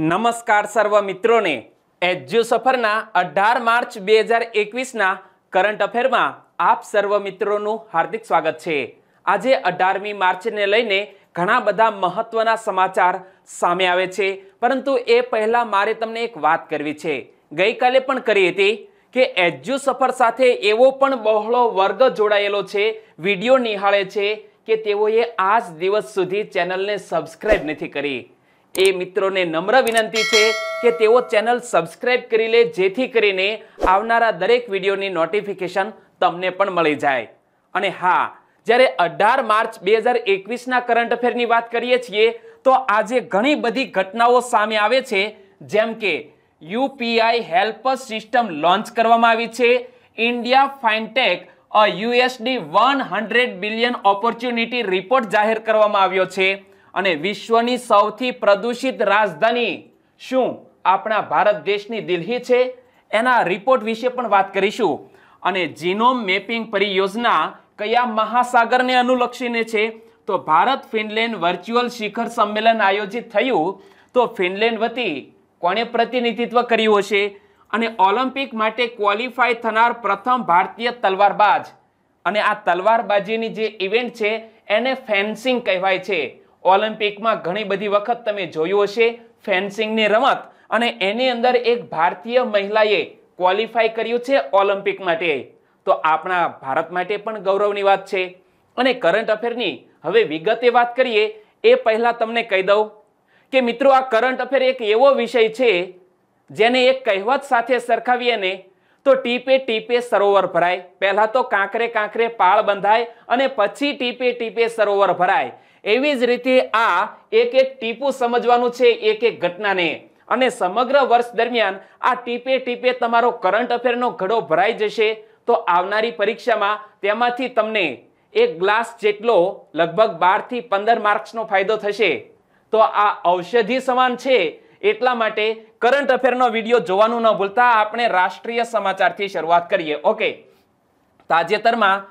નમસ્કાર સર્વ મિત્રોને એજ્યુ સફરના અઢાર માર્ચ બે હજાર એકવીસના કરંટ અફેરમાં આપ સર્વ મિત્રોનું હાર્દિક સ્વાગત છે આજે અઢારમી માર્ચને લઈને ઘણા બધા મહત્વના સમાચાર સામે આવે છે પરંતુ એ પહેલાં મારે તમને એક વાત કરવી છે ગઈકાલે પણ કરી હતી કે એજ્યુ સફર સાથે એવો પણ બહોળો વર્ગ જોડાયેલો છે વિડીયો નિહાળે છે કે તેઓએ આજ દિવસ સુધી ચેનલને સબસ્ક્રાઈબ નથી કરી એ મિત્રોને નમ્ર વિનંતી છે કે તેઓ ચેનલ સબસ્ક્રાઇબ કરી લે જેથી કરીને આવનારા દરેક વિડીયોની નોટિફિકેશન તમને પણ મળી જાય અને હા જ્યારે અઢાર માર્ચ બે હજાર એકવીસના કરંટ અફેરની વાત કરીએ છીએ તો આજે ઘણી બધી ઘટનાઓ સામે આવે છે જેમ કે યુપીઆઈ હેલ્પ સિસ્ટમ લોન્ચ કરવામાં આવી છે India fintech a USD one hundred billion opportunity report જાહેર કરવામાં આવ્યો છે અને વિશ્વની સૌથી પ્રદૂષિત રાજધાની શું આપણા ભારત દેશની દિલ્હી છે એના રિપોર્ટ વિશે પણ વાત કરીશું અને જીનોમ મેપિંગ પરિયોજના કયા મહાસાગરને અનુલક્ષીને છે તો ભારત ફિનલેન્ડ વર્ચ્યુઅલ શિખર સંમેલન આયોજિત થયું તો ફિનલેન્ડ વતી કોણે પ્રતિનિધિત્વ કર્યું હશે અને ઓલિમ્પિક માટે ક્વોલિફાય થનાર પ્રથમ ભારતીય તલવારબાજ અને આ તલવારબાજીની જે ઇવેન્ટ છે એને ફેન્સિંગ કહેવાય છે ઓલિમ્પિકમાં ઘણી બધી વખત તમે જોયું હશે ફેન્સિંગની રમત અને એની અંદર એક ભારતીય મહિલાએ ક્વોલિફાય કર્યું છે ઓલિમ્પિક માટે તો આપણા ભારત માટે પણ ગૌરવની વાત છે અને કરંટ અફેરની હવે વિગતે વાત કરીએ એ પહેલાં તમને કહી દઉં કે મિત્રો આ કરંટ અફેર એક એવો વિષય છે જેને એક કહેવત સાથે સરખાવીએ ને તો ટીપે ટીપે સરોવર ભરાય પહેલાં તો કાંકરે કાંકરે પાળ બંધાય અને પછી ટીપે ટીપે સરોવર ભરાય એવી જ રીતે આ એક એક ટીપુ સમજવાનું છે એક એક ઘટનાને અને સમગ્ર વર્ષ દરમિયાન આ ટીપે ટીપે તમારો કરંટ અફેરનો ઘડો ભરાઈ જશે તો આવનારી પરીક્ષામાં તેમાંથી તમને એક ગ્લાસ જેટલો લગભગ બારથી પંદર માર્ક્સનો ફાયદો થશે તો આ ઔષધિ સમાન છે એટલા માટે કરંટ અફેરનો વિડીયો જોવાનું ન ભૂલતા આપણે રાષ્ટ્રીય સમાચારથી શરૂઆત કરીએ ઓકે તાજેતરમાં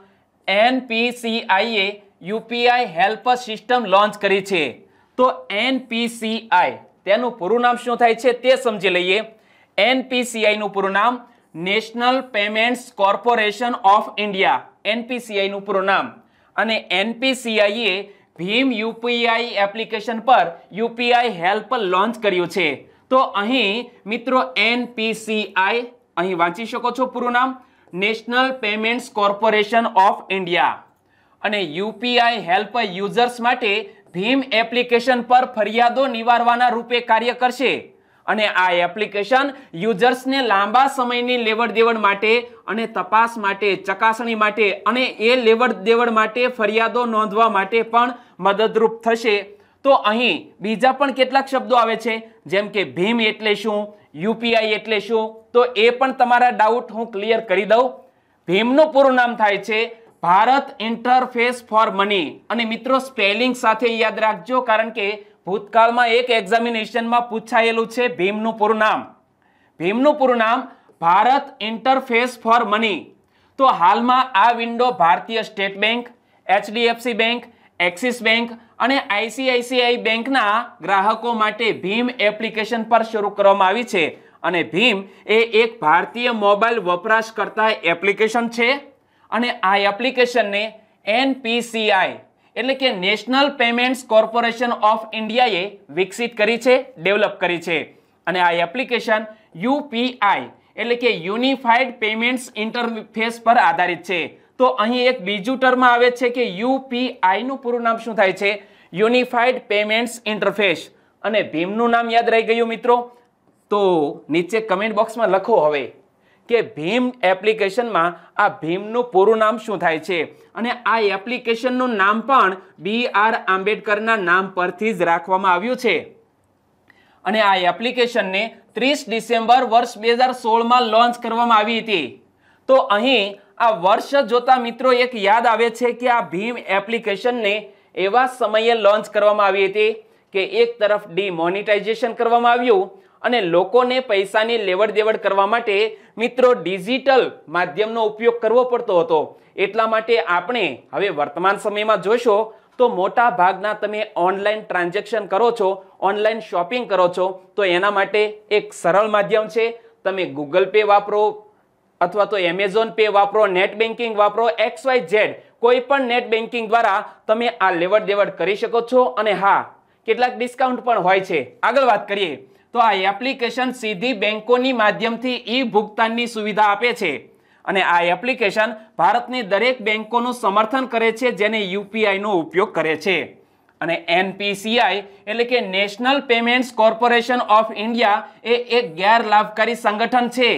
એનપીસીઆઈએ યુપીઆઈ હેલ્પ સિસ્ટમ લોન્ચ કરી છે તો એનપીસીઆઈ તેનું પૂરું નામ શું થાય છે તે સમજી લઈએ એનપીસીઆઈનું પૂરું નામ national payments corporation of India એનપીસીઆઈનું પૂરું નામ અને એનપીસીઆઈએ ભીમ યુપીઆઈ એપ્લિકેશન પર યુપીઆઈ હેલ્પ લોન્ચ કર્યું છે તો અહીં મિત્રો એનપીસીઆઈ અહીં વાંચી શકો છો પૂરું નામ national payments corporation of India અને યુપીઆઈ હેલ્પ યુઝર્સ માટે ભીમ એપ્લિકેશન પર ફરિયાદો નિવારવાના રૂપે કાર્ય કરશે અને આ એપ્લિકેશન યુઝર્સને લાંબા સમયની લેવડ દેવડ માટે અને તપાસ માટે ચકાસણી માટે અને એ લેવડ દેવડ માટે ફરિયાદો નોંધવા માટે પણ મદદરૂપ થશે તો અહીં બીજા પણ કેટલાક શબ્દો આવે છે જેમ કે ભીમ એટલે શું યુપીઆઈ એટલે શું તો એ પણ તમારા ડાઉટ હું ક્લિયર કરી દઉં ભીમનું પૂરું નામ થાય છે ભારત ઇન્ટરફેસ ફોર મની અને મિત્રો સ્પેલિંગ સાથે યાદ રાખજો કારણ કે ભૂતકાળમાં એક એક્ઝામિનેશનમાં પૂછાયેલું છે ભીમનું પૂરું નામ ભીમનું પૂરું નામ ભારત ઇન્ટરફેસ ફોર મની તો હાલમાં આ વિન્ડો ભારતીય state bank HDFC bank Axis bank અને આઈસીઆઈસીઆઈ બેંકના ગ્રાહકો માટે ભીમ એપ્લિકેશન પર શરૂ કરવામાં આવી છે અને ભીમ એ એક ભારતીય મોબાઈલ વપરાશકર્તા એપ્લિકેશન છે અને આ એપ્લિકેશનને એનપીસીઆઈ એટલે કે નેશનલ પેમેન્ટ્સ કોર્પોરેશન ઓફ ઇન્ડિયાએ વિકસિત કરી છે ડેવલપ કરી છે અને આ એપ્લિકેશન યુપીઆઈ એટલે કે યુનિફાઈડ પેમેન્ટ્સ ઇન્ટરફેસ પર આધારિત છે તો અહીં એક બીજું ટર્મ આવે છે કે યુપીઆઈનું પૂરું નામ શું થાય છે યુનિફાઈડ પેમેન્ટ્સ ઇન્ટરફેસ અને ભીમનું નામ યાદ રહી ગયું મિત્રો તો નીચે કમેન્ટ બોક્સમાં લખો હવે કે ભીમ એપ્લિકેશનમાં આ ભીમનું પૂરું નામ શું થાય છે અને આ એપ્લિકેશનનું નામ પણ બી આર આંબેડકરના નામ પરથી જ રાખવામાં આવ્યું છે અને આ એપ્લિકેશનને ત્રીસ ડિસેમ્બર વર્ષ બે હજાર સોળમાં લોન્ચ કરવામાં આવી હતી તો અહીં આ વર્ષ જોતા મિત્રો એક યાદ આવે છે કે આ ભીમ એપ્લિકેશનને એવા સમયે લોન્ચ કરવામાં આવી હતી કે એક તરફ ડિમોનિટાઇઝેશન કરવામાં આવ્યું અને લોકોને પૈસાની લેવડ દેવડ કરવા માટે મિત્રો ડિજિટલ માધ્યમનો ઉપયોગ કરવો પડતો હતો એટલા માટે આપણે હવે વર્તમાન સમયમાં જોશો તો મોટા ભાગના તમે ઓનલાઈન ટ્રાન્ઝેક્શન કરો છો ઓનલાઈન શોપિંગ કરો છો તો એના માટે એક સરળ માધ્યમ છે તમે ગૂગલ પે વાપરો અથવા તો એમેઝોન પે વાપરો નેટ બેન્કિંગ વાપરો એક્સ વાય ઝેડ કોઈ પણ નેટ બેન્કિંગ દ્વારા તમે આ લેવડ દેવડ કરી શકો છો અને હા કેટલાક ડિસ્કાઉન્ટ પણ હોય છે આગળ વાત કરીએ તો આ એપ્લિકેશન સીધી બેંકોની માધ્યમથી ઈ ભુગતાનની સુવિધા આપે છે અને આ એપ્લિકેશન ભારતની દરેક બેંકોનું સમર્થન કરે છે જેને યુપીઆઈનો ઉપયોગ કરે છે અને એનપીસીઆઈ એટલે કે national payments corporation of India એ એક ગેરલાભકારી સંગઠન છે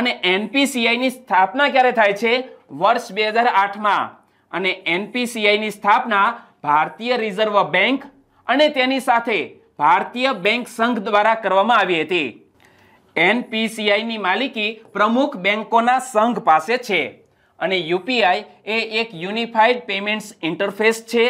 અને એનપીસીઆઈની સ્થાપના ક્યારે થાય છે વર્ષ બે હજાર આઠમાં અને એનપીસીઆઈની સ્થાપના ભારતીય રિઝર્વ બેંક અને તેની સાથે ભારતીય બેંક સંઘ દ્વારા કરવામાં આવી હતી એનપીસીઆઈની માલિકી પ્રમુખ બેંકોના સંઘ પાસે છે અને યુપીઆઈ એ એક યુનિફાઈડ પેમેન્ટ્સ ઇન્ટરફેસ છે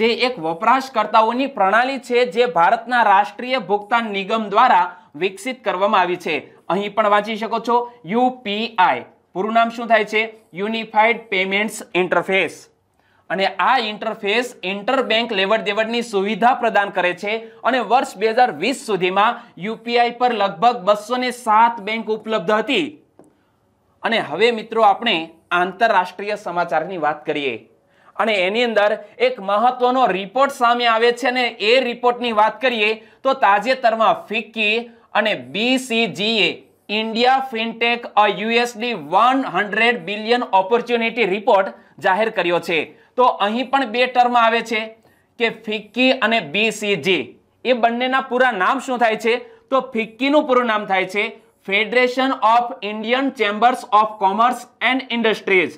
જે એક વપરાશકર્તાઓની પ્રણાલી છે જે ભારતના રાષ્ટ્રીય ભુગતાન નિગમ દ્વારા વિકસિત કરવામાં આવી છે અહીં પણ વાંચી શકો છો યુપીઆઈ પૂરું નામ શું થાય છે યુનિફાઈડ પેમેન્ટ્સ ઇન્ટરફેસ અને આ ઇન્ટરફેસ ઇન્ટરબેંક લેવડ દેવડની સુવિધા પ્રદાન કરે છે અને વર્ષ બે હજાર વીસ સુધીમાં યુપીઆઈ પર લગભગ બસો સાત બેંક ઉપલબ્ધ હતી અને હવે મિત્રો આપણે આંતરરાષ્ટ્રીય સમાચારની વાત કરીએ અને એની અંદર એક મહત્વનો રિપોર્ટ સામે આવે છે અને એ રિપોર્ટની વાત કરીએ તો તાજેતરમાં ફિક્કી અને બીસીજીએ India fintech a USD one hundred billion opportunity report જાહેર કર્યો છે તો અહીં પણ બે ટર્મ આવે છે કે ફિક્કી અને બીસીજી એ બંનેના પૂરા નામ શું થાય છે તો ફિક્કીનું પૂરું નામ થાય છે federation of Indian chambers of commerce and industries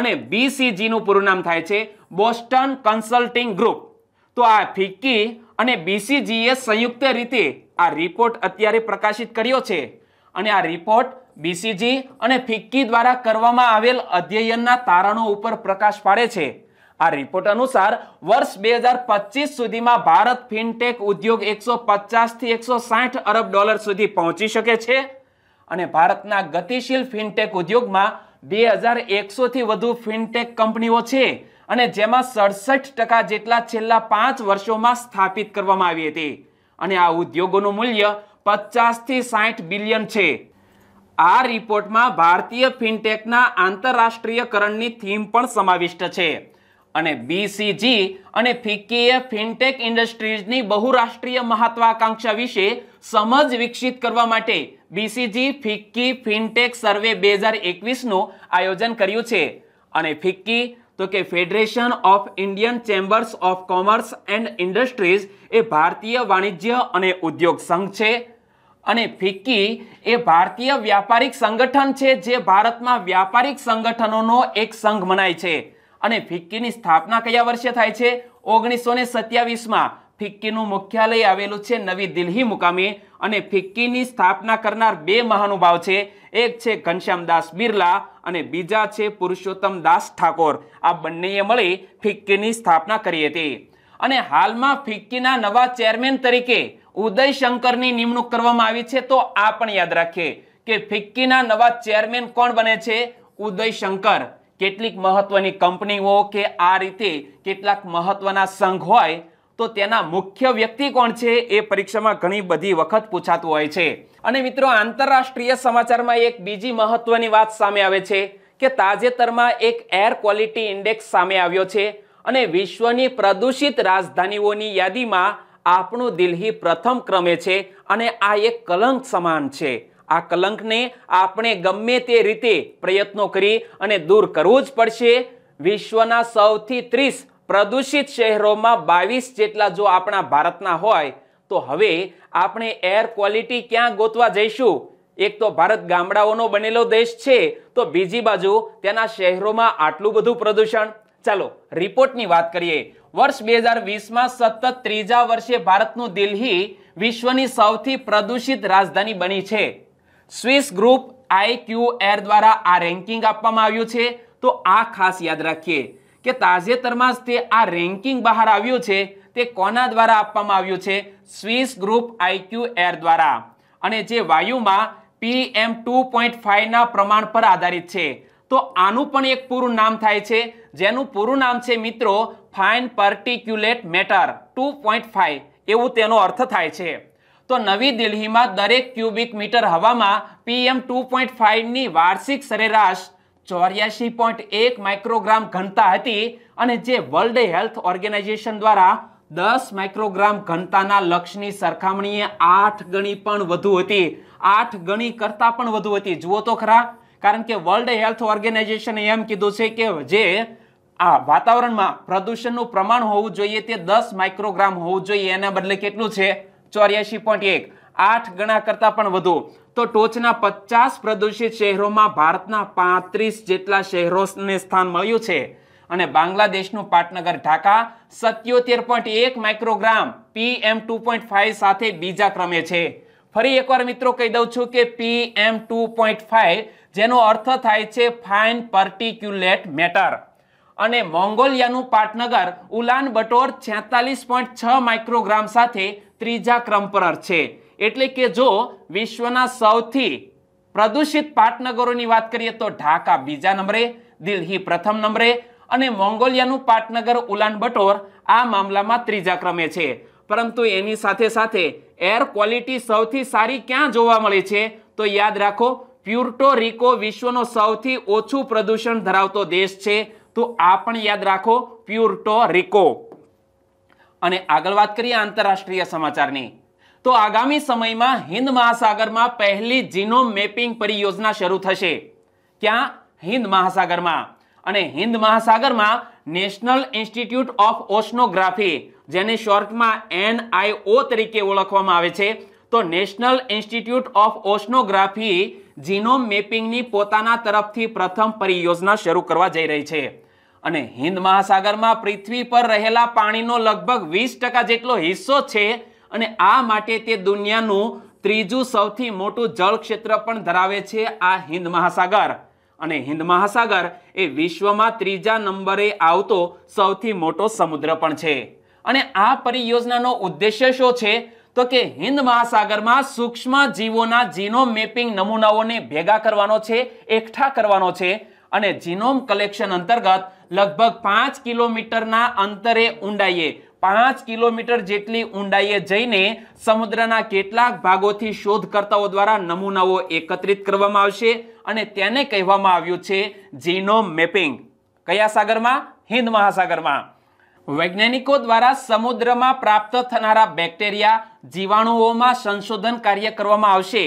અને બીસીજીનું પૂરું નામ થાય છે બોસ્ટન કન્સલ્ટિંગ ગ્રુપ તો આ ફિક્કી અને બીસીજીએ સંયુક્ત રીતે આ રિપોર્ટ અત્યારે પ્રકાશિત કર્યો છે અને આ રિપોર્ટ બીસીજી અને ફિક્કી દ્વારા કરવામાં આવેલ અધ્યયનના તારણો ઉપર પ્રકાશ પાડે છે આ રિપોર્ટ અનુસાર વર્ષ બે હજાર પચીસ સુધીમાં ભારત ફિનટેક ઉદ્યોગ એકસો પચાસથી એકસો સાઠ અરબ ડોલર સુધી પહોંચી શકે છે અને ભારતના ગતિશીલ ફિનટેક ઉદ્યોગમાં બે હજાર એકસોથી વધુ ફિનટેક કંપનીઓ છે અને જેમાં સડસઠ ટકા જેટલા છેલ્લા પાંચ વર્ષોમાં સ્થાપિત કરવામાં આવી હતી અને આ ઉદ્યોગોનું મૂલ્ય પચાસથી સાઠ બિલિયન છે આ રિપોર્ટમાં ભારતીય ફિનટેકના આંતરરાષ્ટ્રીયકરણની થીમ પણ સમાવિષ્ટ છે અને બીસીજી અને ફિક્કીએ ફિનટેક ઇન્ડસ્ટ્રીઝની બહુરાષ્ટ્રીય મહત્વાકાંક્ષા વિશે સમજ વિકસિત કરવા માટે બીસીજી ફિક્કી ફિનટેક સર્વે બે હજાર એકવીસનું આયોજન કર્યું છે અને ફિક્કી તો કે federation of Indian chambers of commerce and industries એ ભારતીય વાણિજ્ય અને ઉદ્યોગ સંઘ છે અને ફિક્કી એ ભારતીય વ્યાપારિક સંગઠન છે જે ભારતમાં વ્યાપારિક સંગઠનોનો એક સંઘ મનાય છે અને ફિક્કીની સ્થાપના કયા વર્ષે થાય છે ઓગણીસો ને સત્યાવીસમાં ફિક્કીનું મુખ્યાલય આવેલું છે નવી દિલ્હી મુકામે અને ફિક્કીની સ્થાપના કરનાર બે મહાનુભાવ છે એક છે ઘનશ્યામદાસ બિરલા અને બીજા છે પુરુષોત્તમ દાસ ઠાકોર આ બંનેએ મળી ફિક્કીની સ્થાપના કરી હતી અને હાલમાં ફિક્કીના નવા ચેરમેન તરીકે ઉદય શંકરની નિમણૂક કરવામાં આવી છે તો આ પણ યાદ રાખીએ કે ફિક્કીના નવા ચેરમેન કોણ બને છે ઉદય શંકર કેટલીક મહત્વની કંપનીઓ કે આ રીતે કેટલાક મહત્વના સંઘ હોય તો તેના મુખ્ય વ્યક્તિ કોણ છે એ પરીક્ષામાં ઘણી બધી વખત પૂછાતું હોય છે અને મિત્રો આંતરરાષ્ટ્રીય સમાચારમાં એક બીજી મહત્વની વાત સામે આવે છે કે તાજેતરમાં એક એર ક્વોલિટી ઇન્ડેક્સ સામે આવ્યો છે અને વિશ્વની પ્રદૂષિત રાજધાનીઓની યાદીમાં આપણું દિલ્હી પ્રથમ ક્રમે છે અને આ એક કલંક સમાન છે આ કલંકને આપણે ગમે તે રીતે પ્રયત્નો કરી અને દૂર કરવું જ પડશે વિશ્વના સૌથી ત્રીસ પ્રદૂષિત શહેરોમાં બાવીસ જેટલા જો આપણા ભારતના હોય તો હવે આપણે એર ક્વોલિટી ક્યાં ગોતવા જઈશું એક તો ભારત ગામડાઓનો બનેલો દેશ છે તો બીજી બાજુ તેના શહેરોમાં આટલું બધું પ્રદૂષણ ચાલો રિપોર્ટની વાત કરીએ વર્ષ બે હજાર વીસમાં સતત ત્રીજા વર્ષે ભારતનું દિલ્હી વિશ્વની સૌથી પ્રદૂષિત રાજધાની બની છે સ્વિસ ગ્રુપ એર દ્વારા આ રેન્કિંગ આપવામાં આવ્યું છે તો આ ખાસ યાદ રાખીએ કે તાજેતરમાં જ તે આ રેન્કિંગ બહાર આવ્યું છે તે કોના દ્વારા આપવામાં આવ્યું છે સ્વિસ ગ્રુપ એર દ્વારા અને જે વાયુમાં પીએમ ટુ પોઈન્ટ ફાઈવના પ્રમાણ પર આધારિત છે તો આનું પણ એક પૂરું નામ થાય છે જેનું પૂરું નામ છે મિત્રો fine particulate matter two point five એવું તેનો અર્થ થાય છે તો નવી દિલ્હીમાં દરેક ક્યુબિક મીટર હવામાં પીએમ ટુ પોઈન્ટ ફાઇવની વાર્ષિક સરેરાશ ચોર્યાસી પોઈન્ટ એક માઇક્રોગ્રામ ઘનતા હતી અને જે વર્લ્ડ હેલ્થ ઓર્ગેનાઇઝેશન દ્વારા દસ માઇક્રોગ્રામ ઘનતાના લક્ષ્યની સરખામણીએ આઠ ગણી પણ વધુ હતી આઠ ગણી કરતાં પણ વધુ હતી જુઓ તો ખરા કારણ કે વર્લ્ડ હેલ્થ ઓર્ગેનાઇઝેશને એમ કીધું છે કે જે આ વાતાવરણમાં પ્રદૂષણનું પ્રમાણ હોવું જોઈએ તે દસ માઇક્રોગ્રામ હોવું જોઈએ એના બદલે કેટલું છે ચોર્યાસી પોઈન્ટ એક આઠ ગણા કરતાં પણ વધુ તો ટોચના પચાસ પ્રદૂષિત શહેરોમાં ભારતના પાંત્રીસ જેટલા શહેરોને સ્થાન મળ્યું છે અને બાંગ્લાદેશનું પાટનગર ઢાકા સત્યોતેર પોઈન્ટ એક microgram PM two point five સાથે બીજા ક્રમે છે ફરી એકવાર મિત્રો કહી દઉં છું કે પીએમ ટુ પોઈન્ટ ફાઈવ જેનો અર્થ થાય છે ફાઇન પર્ટિક્યુલેટ મેટર અને મોંગોલિયાનું પાટનગર ઉલાન બટોર છેતાલીસ પોઈન્ટ છ માઇક્રોગ્રામ સાથે ત્રીજા ક્રમ પર છે એટલે કે જો વિશ્વના સૌથી પ્રદૂષિત પાટનગરોની વાત કરીએ તો ઢાકા બીજા નંબરે દિલ્હી પ્રથમ નંબરે અને મોંગોલિયાનું પાટનગર ઉલાન બટોર આ મામલામાં ત્રીજા ક્રમે છે પરંતુ એની સાથે સાથે એર ક્વોલિટી સૌથી સારી ક્યાં જોવા મળે છે તો યાદ રાખો પ્યુર્ટો રિકો વિશ્વનો સૌથી ઓછું પ્રદૂષણ ધરાવતો દેશ છે તો આ પણ યાદ રાખો પ્યુર્ટો રિકો અને આગળ વાત કરીએ આંતરરાષ્ટ્રીય સમાચારની તો આગામી સમયમાં હિન્દ મહાસાગરમાં પહેલી જીનોમ મેપિંગ પરિયોજના શરૂ થશે ક્યાં હિન્દ મહાસાગરમાં અને હિન્દ મહાસાગરમાં નેશનલ ઇન્સ્ટિટ્યૂટ ઓફ ઓશનોગ્રાફી જેને શોર્ટમાં એનઆઈઓ તરીકે ઓળખવામાં આવે છે તો national institute of oceanography genome મેપિંગની પોતાના તરફથી પ્રથમ પરિયોજના શરૂ કરવા જઈ રહી છે અને હિન્દ મહાસાગરમાં પૃથ્વી પર રહેલા પાણીનો લગભગ વીસ ટકા જેટલો હિસ્સો છે અને આ માટે તે દુનિયાનું ત્રીજું સૌથી મોટું જળ ક્ષેત્ર પણ ધરાવે છે આ હિન્દ મહાસાગર અને હિન્દ મહાસાગર એ વિશ્વમાં ત્રીજા નંબરે આવતો સૌથી મોટો સમુદ્ર પણ છે અને આ પરિયોજનાનો ઉદ્દેશ્ય શું છે તો કે હિન્દ મહાસાગરમાં સૂક્ષ્મ જીવોના જીનો મેપિંગ નમૂનાઓને ભેગા કરવાનો છે એકઠા કરવાનો છે અને જીનોમ કલેક્શન અંતર્ગત લગભગ પાંચ કિલોમીટરના અંતરે ઊંડાઈએ પાંચ કિલોમીટર જેટલી ઊંડાઈએ જઈને સમુદ્રના કેટલાક ભાગોથી શોધકર્તાઓ દ્વારા નમૂનાઓ એકત્રિત કરવામાં આવશે અને તેને કહેવામાં આવ્યું છે જીનોમ મેપિંગ કયા સાગરમાં હિન્દ મહાસાગરમાં વૈજ્ઞાનિકો દ્વારા સમુદ્રમાં પ્રાપ્ત થનારા બેક્ટેરિયા જીવાણુઓમાં સંશોધન કાર્ય કરવામાં આવશે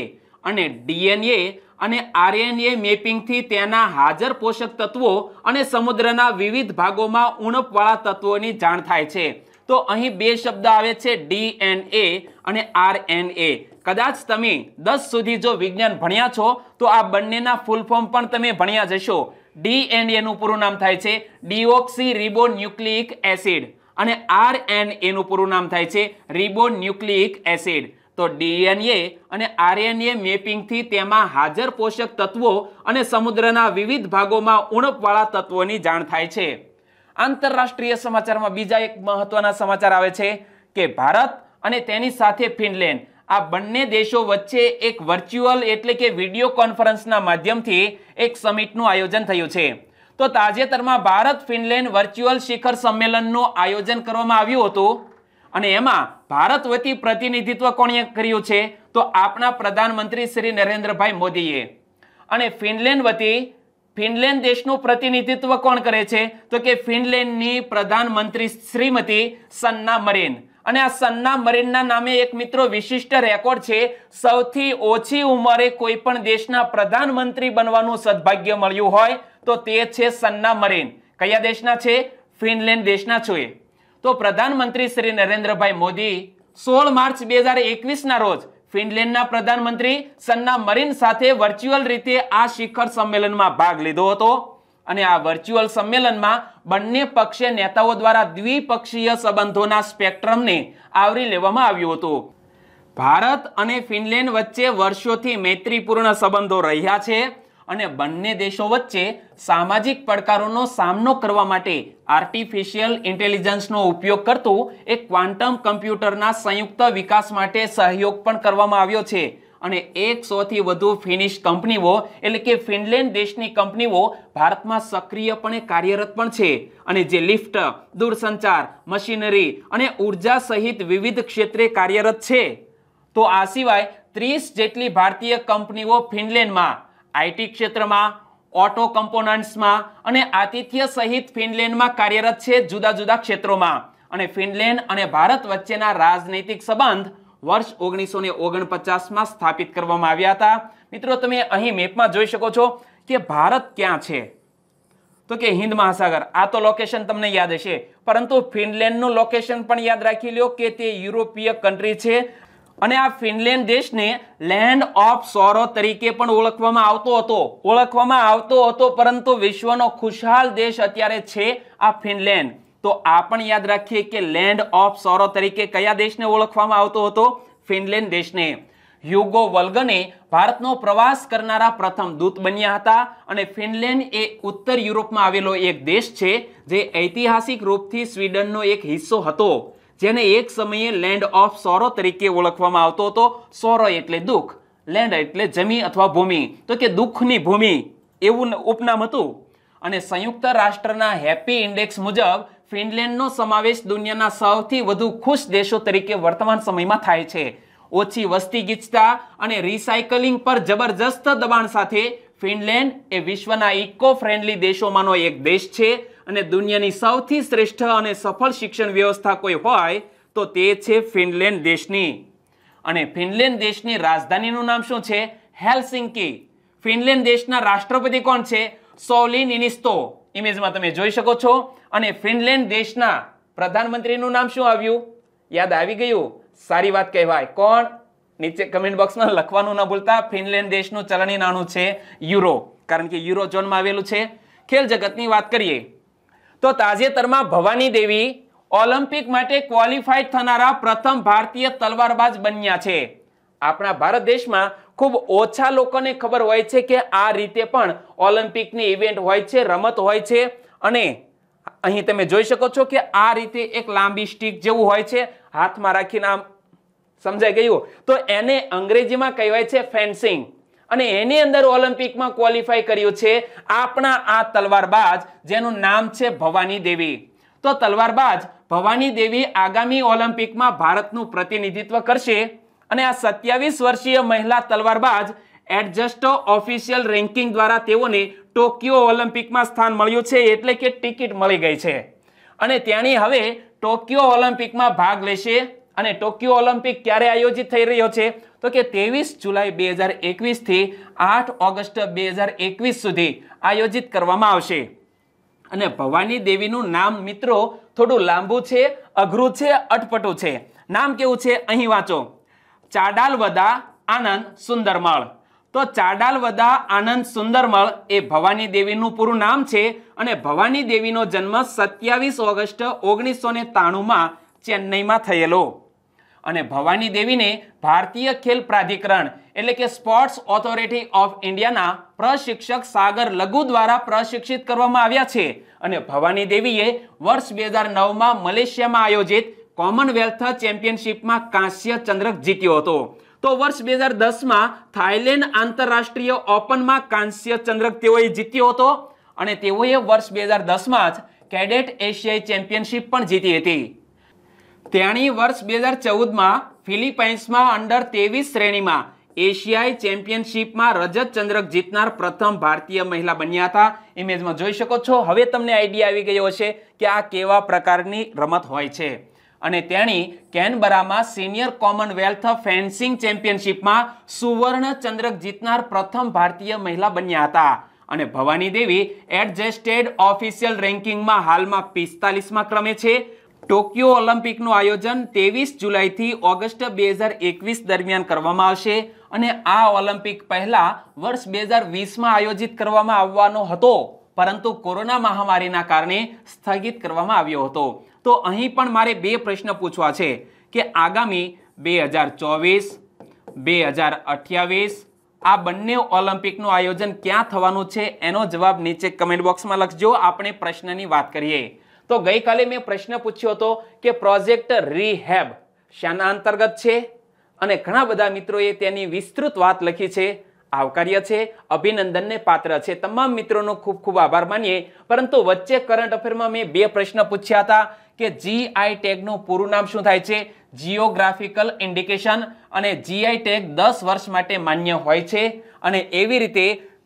અને ડીએનએ અને આરએનએ મેપિંગથી તેના હાજર પોષક તત્વો અને સમુદ્રના વિવિધ ભાગોમાં ઉણપવાળા તત્વોની જાણ થાય છે તો અહીં બે શબ્દ આવે છે ડીએનએ અને આરએનએ કદાચ તમે દસ સુધી જો વિજ્ઞાન ભણ્યા છો તો આ બંનેના ફૂલ ફોર્મ પણ તમે ભણ્યા જશો ડીએનએનું પૂરું નામ થાય છે ડીઓક્સી રિબો ન્યુક્લિક એસિડ અને આરએનએનું પૂરું નામ થાય છે રિબો ન્યુક્લિક એસિડ તો ડીએનએ અને આરએનએ મેપિંગથી તેમાં હાજર પોષક તત્વો અને સમુદ્રના વિવિધ ભાગોમાં ઉણપવાળા તત્વોની જાણ થાય છે આંતરરાષ્ટ્રીય સમાચારમાં બીજા એક મહત્વના સમાચાર આવે છે કે ભારત અને તેની સાથે ફિનલેન્ડ આ બંને દેશો વચ્ચે એક વર્ચ્યુઅલ એટલે કે વિડીયો કોન્ફરન્સના માધ્યમથી એક સમિટનું આયોજન થયું છે તો તાજેતરમાં ભારત ફિનલેન્ડ વર્ચ્યુઅલ શિખર સંમેલનનું આયોજન કરવામાં આવ્યું હતું અને એમાં ભારત વતી પ્રતિનિધિત્વ કોણે કર્યું છે તો આપણા પ્રધાનમંત્રી શ્રી નરેન્દ્રભાઈ મોદીએ અને ફિનલેન્ડ વતી ફિનલેન્ડ દેશનું પ્રતિનિધિત્વ કોણ કરે છે તો કે ફિનલેન્ડની પ્રધાનમંત્રી શ્રીમતી સન્ના મરીન અને આ સન્ના મરીનના નામે એક મિત્રો વિશિષ્ટ રેકોર્ડ છે સૌથી ઓછી ઉંમરે કોઈ પણ દેશના પ્રધાનમંત્રી બનવાનું સદભાગ્ય મળ્યું હોય તો તે છે સન્ના મરીન કયા દેશના છે ફિનલેન્ડ દેશના છે તો પ્રધાનમંત્રી શ્રી નરેન્દ્રભાઈ મોદી સોળ માર્ચ બે હજાર એકવીસના રોજ ફિનલેન્ડના પ્રધાનમંત્રી સન્ના મરીન સાથે વર્ચ્યુઅલ રીતે આ શિખર સંમેલનમાં ભાગ લીધો હતો અને આ વર્ચ્યુઅલ સંમેલનમાં બંને પક્ષે નેતાઓ દ્વારા દ્વિપક્ષીય સંબંધોના સ્પેક્ટ્રમને આવરી લેવામાં આવ્યું હતું ભારત અને ફિનલેન્ડ વચ્ચે વર્ષોથી મૈત્રીપૂર્ણ સંબંધો રહ્યા છે અને બંને દેશો વચ્ચે સામાજિક પડકારોનો સામનો કરવા માટે આર્ટિફિશિયલ ઇન્ટેલિજન્સનો ઉપયોગ કરતું એક ક્વાન્ટમ કમ્પ્યુટરના સંયુક્ત વિકાસ માટે સહયોગ પણ કરવામાં આવ્યો છે અને એકસોથી વધુ ફિનિશ કંપનીઓ એટલે કે ફિનલેન્ડ દેશની કંપનીઓ ભારતમાં સક્રિયપણે કાર્યરત પણ છે અને જે લિફ્ટ દૂરસંચાર મશીનરી અને ઉર્જા સહિત વિવિધ ક્ષેત્રે કાર્યરત છે તો આ સિવાય ત્રીસ જેટલી ભારતીય કંપનીઓ ફિનલેન્ડમાં આઈટી ક્ષેત્રમાં ઓટો કમ્પોનન્ટ્સમાં અને આતિથ્ય સહિત ફિનલેન્ડમાં કાર્યરત છે જુદા જુદા ક્ષેત્રોમાં અને ફિનલેન્ડ અને ભારત વચ્ચેના રાજનૈતિક સંબંધ વર્ષ ઓગણીસો ને ઓગણપચાસમાં સ્થાપિત કરવામાં આવ્યા હતા મિત્રો તમે અહીં મેપમાં જોઈ શકો છો કે ભારત ક્યાં છે તો કે હિન્દ મહાસાગર આ તો લોકેશન તમને યાદ હશે પરંતુ ફિનલેન્ડનું લોકેશન પણ યાદ રાખી લ્યો કે તે યુરોપીય કન્ટ્રી છે અને આ ફિનલેન્ડ દેશને લેન્ડ ઓફ સોરો તરીકે પણ ઓળખવામાં આવતો હતો ઓળખવામાં આવતો હતો પરંતુ વિશ્વનો ખુશહાલ દેશ અત્યારે છે આ ફિનલેન્ડ તો આ પણ યાદ રાખીએ કે લેન્ડ ઓફ સોરો તરીકે કયા દેશને ઓળખવામાં આવતો હતો ફિનલેન્ડ દેશને હ્યુગો વલ્ગને ભારતનો પ્રવાસ કરનારા પ્રથમ દૂત બન્યા હતા અને ફિનલેન્ડ એ ઉત્તર યુરોપમાં આવેલો એક દેશ છે જે ઐતિહાસિક રૂપથી સ્વીડનનો એક હિસ્સો હતો જેને એક સમયે લેન્ડ ઓફ સોરો તરીકે ઓળખવામાં આવતો હતો સોરો એટલે દુઃખ લેન્ડ એટલે જમી અથવા ભૂમિ તો કે દુઃખની ભૂમિ એવું ઉપનામ હતું અને સંયુક્ત રાષ્ટ્રના હેપી ઇન્ડેક્સ મુજબ ફિનલેન્ડનો સમાવેશ દુનિયાના સૌથી વધુ ખુશ દેશો તરીકે વર્તમાન સમયમાં થાય છે ઓછી વસ્તી ગીચતા અને રિસાયકલિંગ પર જબરજસ્ત દબાણ સાથે ફિનલેન્ડ એ વિશ્વના ઇકો ફ્રેન્ડલી દેશોમાંનો એક દેશ છે અને દુનિયાની સૌથી શ્રેષ્ઠ અને સફળ શિક્ષણ વ્યવસ્થા કોઈ હોય તો તે છે ફિનલેન્ડ દેશની અને ફિનલેન્ડ દેશની રાજધાનીનું નામ શું છે હેલસિંકી ફિનલેન્ડ દેશના રાષ્ટ્રપતિ કોણ છે સોલિન ઇનિસ્તો ઇમેજમાં તમે જોઈ શકો છો અને ફિનલેન્ડ દેશના પ્રધાનમંત્રીનું નામ શું આવ્યું યાદ આવી ગયું સારી વાત કહેવાય કોણ નીચે કમેન્ટ બોક્સમાં લખવાનું ન ભૂલતા ફિનલેન્ડ દેશનું ચલણી નાણું છે યુરો કારણ કે યુરો ઝોનમાં આવેલું છે ખેલ જગતની વાત કરીએ તો તાજેતરમાં ભવાની દેવી ઓલિમ્પિક માટે ક્વોલિફાઈડ થનારા પ્રથમ ભારતીય તલવારબાજ બન્યા છે આપણા ભારત દેશમાં ખૂબ ઓછા લોકોને ખબર હોય છે કે આ રીતે પણ ઓલિમ્પિકની ઇવેન્ટ હોય છે રમત હોય છે અને અહીં તમે જોઈ શકો છો કે આ રીતે એક લાંબી સ્ટીક જેવું હોય છે હાથમાં રાખીને આમ સમજાઈ ગયું તો એને અંગ્રેજીમાં કહેવાય છે ફેન્સિંગ અને એની અંદર ઓલિમ્પિકમાં ક્વોલિફાય કર્યું છે આપણા આ તલવારબાજ જેનું નામ છે ભવાની દેવી તો તલવારબાજ ભવાની દેવી આગામી ઓલિમ્પિકમાં ભારતનું પ્રતિનિધિત્વ કરશે અને આ સત્યાવીસ વર્ષીય મહિલા તલવારબાજ એડજસ્ટો ઓફિશિયલ રેન્કિંગ દ્વારા તેઓને ટોક્યો ઓલિમ્પિકમાં સ્થાન મળ્યું છે એટલે કે ટિકિટ મળી ગઈ છે અને ત્યાંની હવે ટોક્યો ઓલિમ્પિકમાં ભાગ લેશે અને ટોક્યો ઓલિમ્પિક ક્યારે આયોજિત થઈ રહ્યો છે તો કે ત્રેવીસ જુલાઈ બે હજાર એકવીસથી આઠ ઓગસ્ટ બે હજાર એકવીસ સુધી આયોજિત કરવામાં આવશે અને ભવાની દેવીનું નામ મિત્રો થોડું લાંબુ છે અઘરું છે અટપટું છે નામ કેવું છે અહીં વાંચો ચાડાલવદા આનંદ સુંદરમળ તો ચાડાલવદા આનંદ સુંદરમળ એ ભવાની દેવીનું પૂરું નામ છે અને ભવાની દેવીનો જન્મ સત્યાવીસ ઓગસ્ટ ઓગણીસો ને ત્રાણુંમાં ચેન્નઈમાં થયેલો અને ભવાની દેવીને ભારતીય ખેલ પ્રાધિકરણ એટલે કે સ્પોર્ટ્સ ઓથોરિટી ઓફ ઇન્ડિયાના પ્રશિક્ષક સાગર લઘુ દ્વારા પ્રશિક્ષિત કરવામાં આવ્યા છે અને ભવાની દેવીએ વર્ષ બે હજાર નવમાં મલેશિયામાં આયોજિત કોમનવેલ્થ ચેમ્પિયનશિપમાં કાંસ્ય ચંદ્રક જીત્યો હતો તો વર્ષ બે હજાર દસમાં થાઇલેન્ડ આંતરરાષ્ટ્રીય ઓપનમાં કાંસ્ય ચંદ્રક તેઓએ જીત્યો હતો અને તેઓએ વર્ષ બે હજાર દસમાં જ કેડેટ એશિયાઈ ચેમ્પિયનશિપ પણ જીતી હતી તેણી વર્ષ બે હજાર ચૌદમાં ફિલિપાઇન્સમાં અંડર ત્રેવીસ શ્રેણીમાં એશિયાઈ ચેમ્પિયનશિપમાં રજત ચંદ્રક જીતનાર પ્રથમ ભારતીય મહિલા બન્યા હતા ઇમેજમાં જોઈ શકો છો હવે તમને આઈડિયા આવી ગયો હશે કે આ કેવા પ્રકારની રમત હોય છે અને તેણી કેનબરામાં સિનિયર કોમનવેલ્થ ફેન્સિંગ ચેમ્પિયનશિપમાં સુવર્ણ ચંદ્રક જીતનાર પ્રથમ ભારતીય મહિલા બન્યા હતા અને ભવાની દેવી એડજસ્ટેડ ઓફિશિયલ રેન્કિંગમાં હાલમાં પિસ્તાલીસમાં ક્રમે છે ટોક્યો ઓલિમ્પિકનું આયોજન ત્રેવીસ જુલાઈથી ઓગસ્ટ બે હજાર એકવીસ દરમિયાન કરવામાં આવશે અને આ ઓલિમ્પિક પહેલાં વર્ષ બે હજાર વીસમાં આયોજિત કરવામાં આવવાનો હતો પરંતુ કોરોના મહામારીના કારણે સ્થગિત કરવામાં આવ્યો હતો તો અહીં પણ મારે બે પ્રશ્ન પૂછવા છે કે આગામી બે હજાર ચોવીસ બે હજાર અઠ્યાવીસ આ બંને ઓલિમ્પિકનું આયોજન ક્યાં થવાનું છે એનો જવાબ નીચે કમેન્ટ બોક્સમાં લખજો આપણે પ્રશ્નની વાત કરીએ તો ગઈકાલે મેં પ્રશ્ન પૂછ્યો હતો કે પ્રોજેક્ટ રીહેબ શાના અંતર્ગત છે અને ઘણા બધા મિત્રોએ તેની વિસ્તૃત વાત લખી છે આવકાર્ય છે અભિનંદનને પાત્ર છે તમામ મિત્રોનો ખૂબ ખૂબ આભાર માનીએ પરંતુ વચ્ચે કરંટ અફેરમાં મેં બે પ્રશ્ન પૂછ્યા હતા કે જીઆઈ ટેગનું પૂરું નામ શું થાય છે જીઓગ્રાફિકલ ઇન્ડિકેશન અને જીઆઈ ટેગ દસ વર્ષ માટે માન્ય હોય છે અને એવી રીતે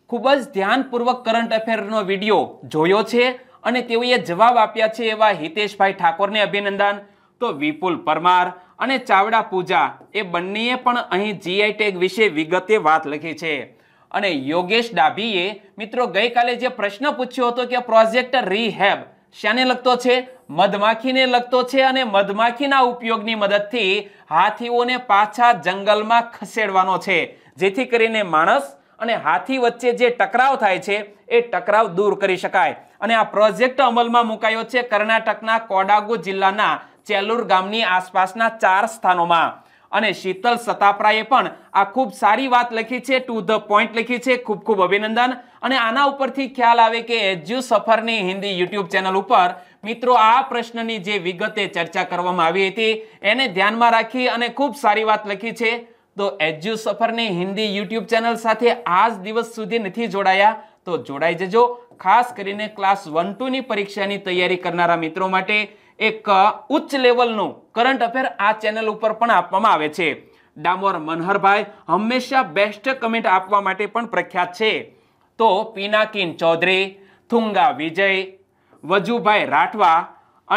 ખૂબ જ ધ્યાનપૂર્વક કરંટ અફેરનો વિડીયો જોયો છે અને તેઓએ જવાબ આપ્યા છે એવા હિતેશભાઈ ઠાકોરને અભિનંદન તો વિપુલ પરમાર અને ચાવડા પૂજા એ બંનેએ પણ અહીં જીઆઈ ટેગ વિશે વિગતે વાત લખી છે અને યોગેશ ડાભીએ મિત્રો ગઈકાલે જે પ્રશ્ન પૂછ્યો હતો કે પ્રોજેક્ટ રીહેબ શાને લગતો છે મધમાખીને લગતો છે અને મધમાખીના ઉપયોગની મદદથી હાથીઓને પાછા જંગલમાં ખસેડવાનો છે જેથી કરીને માણસ અને હાથી વચ્ચે જે ટકરાવ થાય છે એ ટકરાવ દૂર કરી શકાય અને આ પ્રોજેક્ટ અમલમાં મુકાયો છે કર્ણાટકના કોડાગુ જિલ્લાના ચેલુર ગામની આસપાસના ચાર સ્થાનોમાં અને શીતલ સતાપરાએ પણ આ ખૂબ સારી વાત લખી છે ટુ ધ પોઈન્ટ લખી છે ખૂબ ખૂબ અભિનંદન અને આના ઉપરથી ખ્યાલ આવે કે એજ્યુ સફરની હિન્દી યુટ્યુબ ચેનલ ઉપર મિત્રો આ પ્રશ્નની જે વિગતે ચર્ચા કરવામાં આવી હતી એને ધ્યાનમાં રાખી અને ખૂબ સારી વાત લખી છે તો એજ્યુ સફરની હિન્દી યુટ્યુબ ચેનલ સાથે આજ દિવસ સુધી નથી જોડાયા તો જોડાઈ જજો ખાસ કરીને ક્લાસ વન ટુની પરીક્ષાની તૈયારી કરનારા મિત્રો માટે એક ઉચ્ચ લેવલનું કરંટ અફેર આ ચેનલ ઉપર પણ આપવામાં આવે છે ડામોર મનહરભાઈ હંમેશા બેસ્ટ કમેન્ટ આપવા માટે પણ પ્રખ્યાત છે તો પીનાકીન ચૌધરી થુંગા વિજય વજુભાઈ રાઠવા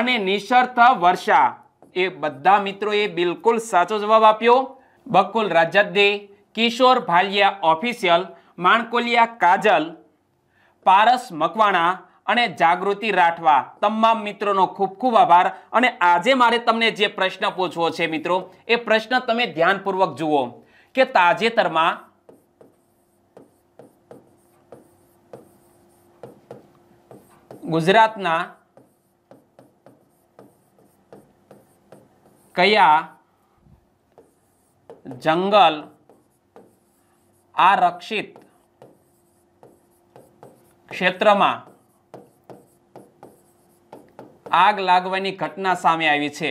અને નિશર્થ વર્ષા એ બધા મિત્રોએ બિલકુલ સાચો જવાબ આપ્યો બકુલ રજત કિશોર ભાલિયા ઓફિશિયલ માણકોલિયા કાજલ પારસ મકવાણા અને જાગૃતિ રાઠવા તમામ મિત્રોનો ખૂબ ખૂબ આભાર અને આજે મારે તમને જે પ્રશ્ન પૂછવો છે મિત્રો એ પ્રશ્ન તમે ધ્યાનપૂર્વક જુઓ કે તાજેતરમાં ગુજરાતના કયા જંગલ આ રક્ષિત ક્ષેત્રમાં આગ લાગવાની ઘટના સામે આવી છે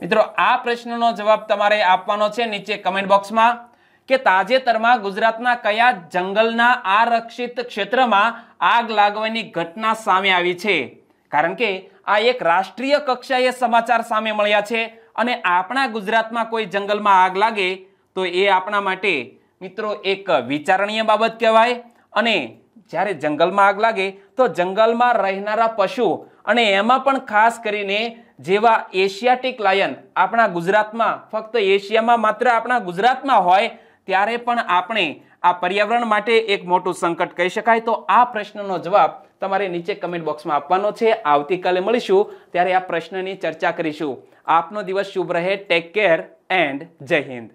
મિત્રો આ પ્રશ્નનો જવાબ તમારે આપવાનો છે નીચે કમેન્ટ બોક્સમાં કે તાજેતરમાં ગુજરાતના કયા જંગલના આરક્ષિત ક્ષેત્રમાં આગ લાગવાની ઘટના સામે આવી છે કારણ કે આ એક રાષ્ટ્રીય કક્ષાએ સમાચાર સામે મળ્યા છે અને આપણા ગુજરાતમાં કોઈ જંગલમાં આગ લાગે તો એ આપણા માટે મિત્રો એક વિચારણીય બાબત કહેવાય અને જ્યારે જંગલમાં આગ લાગે તો જંગલમાં રહેનારા પશુ અને એમાં પણ ખાસ કરીને જેવા એશિયાટિક લાયન આપણા ગુજરાતમાં ફક્ત એશિયામાં માત્ર આપણા ગુજરાતમાં હોય ત્યારે પણ આપણે આ પર્યાવરણ માટે એક મોટું સંકટ કહી શકાય તો આ પ્રશ્નનો જવાબ તમારે નીચે કમેન્ટ બોક્સમાં આપવાનો છે આવતીકાલે મળીશું ત્યારે આ પ્રશ્નની ચર્ચા કરીશું આપનો દિવસ શુભ રહે ટેક કેર એન્ડ જય હિન્દ